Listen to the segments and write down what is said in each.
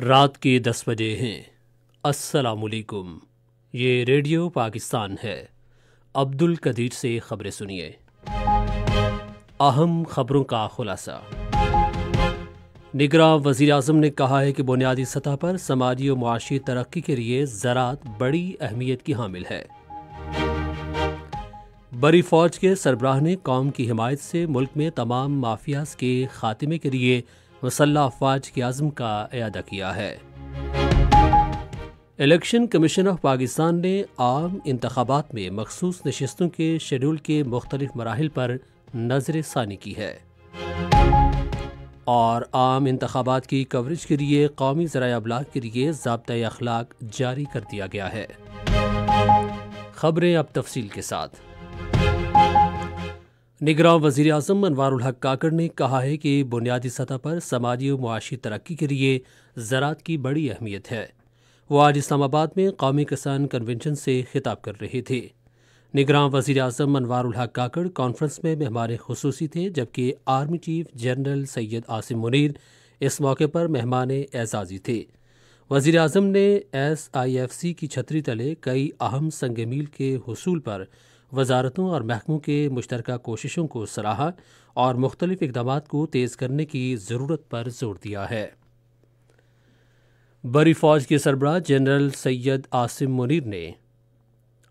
रात के दस बजे हैं असलकुम ये रेडियो पाकिस्तान है अब्दुल कदीर से खबरें सुनिए अहम खबरों का खुलासा निगरा वजी अजम ने कहा है कि बुनियादी सतह पर समाजी और माशी तरक्की के लिए ज़रात बड़ी अहमियत की हामिल है बड़ी फौज के सरबराह ने कौम की हिमायत से मुल्क में तमाम माफियाज के खात्मे के लिए वसल्ला अफवाज के आज़म का अदा किया है इलेक्शन कमीशन ऑफ पाकिस्तान ने आम इंतबात में मखसूस नशस्तों के शेड्यूल के मुख्तलिफ मराहल पर नजर षानी की है और आम इंतबात की कवरेज के लिए कौमी ज़रा अबलाग के लिए जबता अखलाक जारी कर दिया गया है खबरें अब तफसील के साथ निगरान वजीर अजम अनवारुल काकड़ ने कहा है कि बुनियादी सतह पर समाजी और मुआशी तरक्की के लिए ज़रात की बड़ी अहमियत है वह आज इस्लामाबाद में कौमी किसान कन्वेंशन से खिताब कर रहे थे निगरान वजीर अजम अनवर काकड़ कॉन्फ्रेंस में मेहमान खसूसी थे जबकि army chief general Syed Asim Munir इस मौके पर मेहमान एजाजी थे वजीर अजम ने एस आई एफ सी की छतरी तले कई अहम संग मील के हसूल पर वजारतों और महकमों के मुश्तर कोशिशों को सराहा और मुख्तलिफ इकदाम को तेज़ करने की ज़रूरत पर जोर दिया है बड़ी फ़ौज के सरबरा जनरल सैयद आसिम मुनीर ने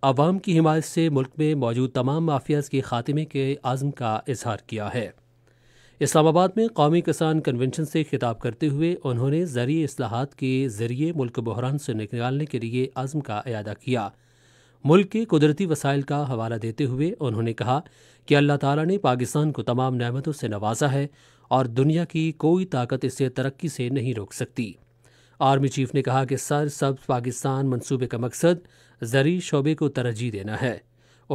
आवाम की हिमायत से मुल्क में मौजूद तमाम माफियाज के खात्मे के आज़म का इजहार किया है इस्लामाबाद में कौमी किसान कन्वेंशन से खिताब करते हुए उन्होंने ज़रिए असलाहत के ज़रिए मुल्क बहरान से निकालने के लिए आज़म का अदा किया मुल्क के कुदरती वसाइल का हवाला देते हुए उन्होंने कहा कि अल्लाह ताला ने पाकिस्तान को तमाम नमतों से नवाजा है और दुनिया की कोई ताकत इसे तरक्की से नहीं रोक सकती आर्मी चीफ ने कहा कि सर सब पाकिस्तान मनसूबे का मकसद जरी शोबे को तरजीह देना है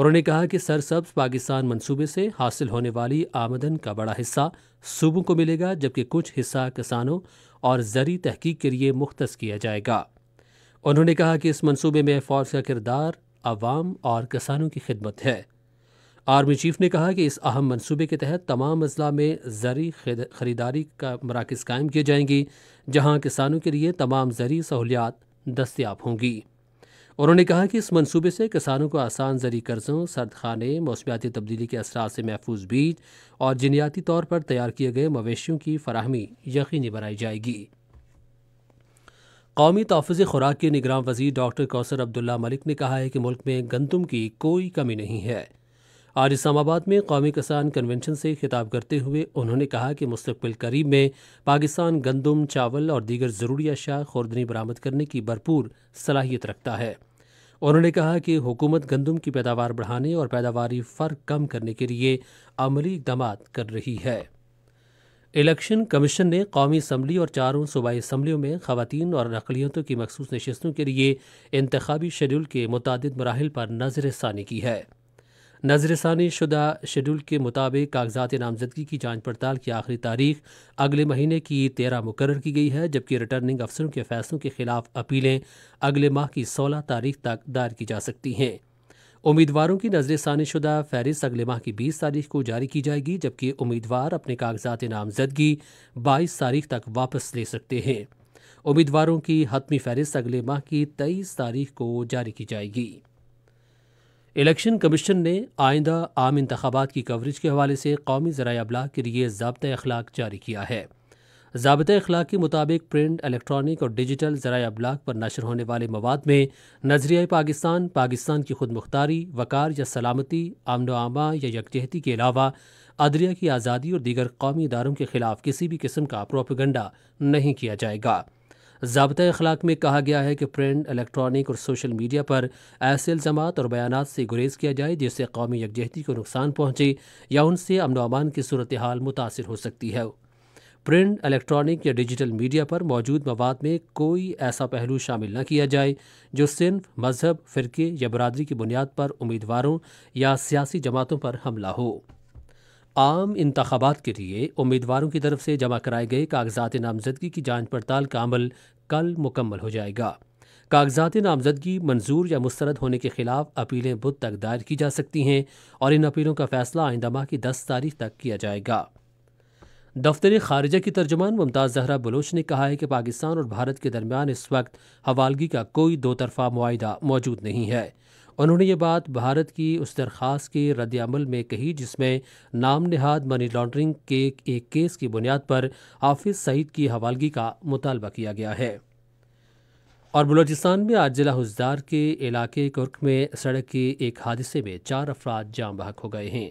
उन्होंने कहा कि सरसब्ज पाकिस्तान मनसूबे से हासिल होने वाली आमदन का बड़ा हिस्सा सूबों को मिलेगा जबकि कुछ हिस्सा किसानों और जरी तहकीक के लिए मुख्त किया जाएगा उन्होंने कहा कि इस मनसूबे में फ़ौज का किरदार आवाम और किसानों की खिदमत है आर्मी चीफ ने कहा कि इस अहम मनसूबे के तहत तमाम अजला में ज़रि ख़रीदारी का मराकज़ कायम किए जाएंगी जहां किसानों के लिए तमाम ज़रि सहूलियात दस्तियाब होंगी उन्होंने कहा कि इस मनसूबे से किसानों को आसान जरी कर्जों सर्द खाने मौसमियाती तब्दीली के असरा से महफूज बीज और जनियाती तौर पर तैयार किए गए मवेशियों की फरहमी यकीनी बनाई जाएगी कौमी तहफ़ खुराक के निगरान वजीर डॉक्टर कौसर अब्दुल्ला मलिक ने कहा है कि मुल्क में गंदम की कोई कमी नहीं है आज इस्लामाबाद में कौमी किसान कन्वेंशन से खिताब करते हुए उन्होंने कहा कि मुस्तबिल करीब में पाकिस्तान गंदम चावल और दीगर ज़रूरी अशा खुरदनी बरामद करने की भरपूर सलाहियत रखता है उन्होंने कहा कि हुकूमत गंदम की पैदावार बढ़ाने और पैदावारी फ़र्क कम करने के लिए अमली इकदाम कर रही है इलेक्शन कमीशन ने कौमी असम्बली और चारों सूबाई असम्बलियों में खातन और अकलीतों की मखसूस नशस्तों के लिए इंतबी शेड्यूल के मुतद मराहल पर नजर षानी की है नजर षानी शुदा शेड्यूल के मुताबिक कागजात नामजदगी की जाँच पड़ताल की आखिरी तारीख अगले महीने की तेरह मुकर की गई है जबकि रिटर्निंग अफसरों के फैसलों के खिलाफ अपीलें अगले माह की सोलह तारीख तक दायर की जा सकती हैं उम्मीदवारों की नजर सानीशुदा फहरिस्त अगले माह की बीस तारीख को जारी की जाएगी जबकि उम्मीदवार अपने कागजात नामजदगी बाईस तारीख तक वापस ले सकते हैं उम्मीदवारों की हतमी फहरिस्त अगले माह की तेईस तारीख को जारी की जाएगी इलेक्शन कमीशन ने आइंदा आम इंतबात की कवरेज के हवाले से कौमी ज़रा अबलाग के लिए जबत अखलाक जारी किया है जबत अखलाक के मुताबिक प्रिंट इलेक्ट्रॉनिक और डिजिटल ज़रा अबलाग पर नशर होने वाले मवाद में नजरिया पाकिस्तान पाकिस्तान की खुद मुख्तारी वक़ार या सलामती आमन आमा या यकजहती के अलावा अदरिया की आज़ादी और दीगर कौमी इदारों के ख़िलाफ़ किसी भी किस्म का प्रोपगंडा नहीं किया जाएगा जबत अखलाक में कहा गया है कि प्रिंट इलेक्ट्रॉनिक और सोशल मीडिया पर ऐसे इल्ज़ाम और बयान से गुरेज किया जाए जिससे कौमी यकजहती को नुकसान पहुँचे या उनसे अमनोमान अमान की सूरत हाल मुतासर हो सकती है प्रिंट इलेक्ट्रॉनिक या डिजिटल मीडिया पर मौजूद मवाद में कोई ऐसा पहलू शामिल न किया जाए जो सिर्फ मजहब फ़िरके या बरदरी की बुनियाद पर उम्मीदवारों या सियासी जमातों पर हमला हो आम इंतबात के लिए उम्मीदवारों की तरफ से जमा कराए गए कागजात नामजदगी की जाँच पड़ताल का अमल कल मुकम्मल हो जाएगा कागजात नामजदगी मंजूर या मुस्रद होने के खिलाफ अपीलें बुध तक दायर की जा सकती हैं और इन अपीलों का फैसला आइंदा माह की दस तारीख तक किया जाएगा दफ्तर खारजा की तर्जमान मुमताज़ जहरा बलोच ने कहा है कि पाकिस्तान और भारत के दरमियान इस वक्त हवालगी का कोई दो तरफा मुआदा मौजूद नहीं है उन्होंने ये बात भारत की उस दरख्वास्त के रद्दमल में कही जिसमें नाम नहाद मनी लॉन्ड्रिंग के एक केस की बुनियाद पर हाफिज सईद की हवालगी का मुतालबा किया गया है और बलूचिस्तान में आज जिला हुजदार के इलाके कुर्क में सड़क के एक हादसे में चार अफराद जाम बहक हो गए हैं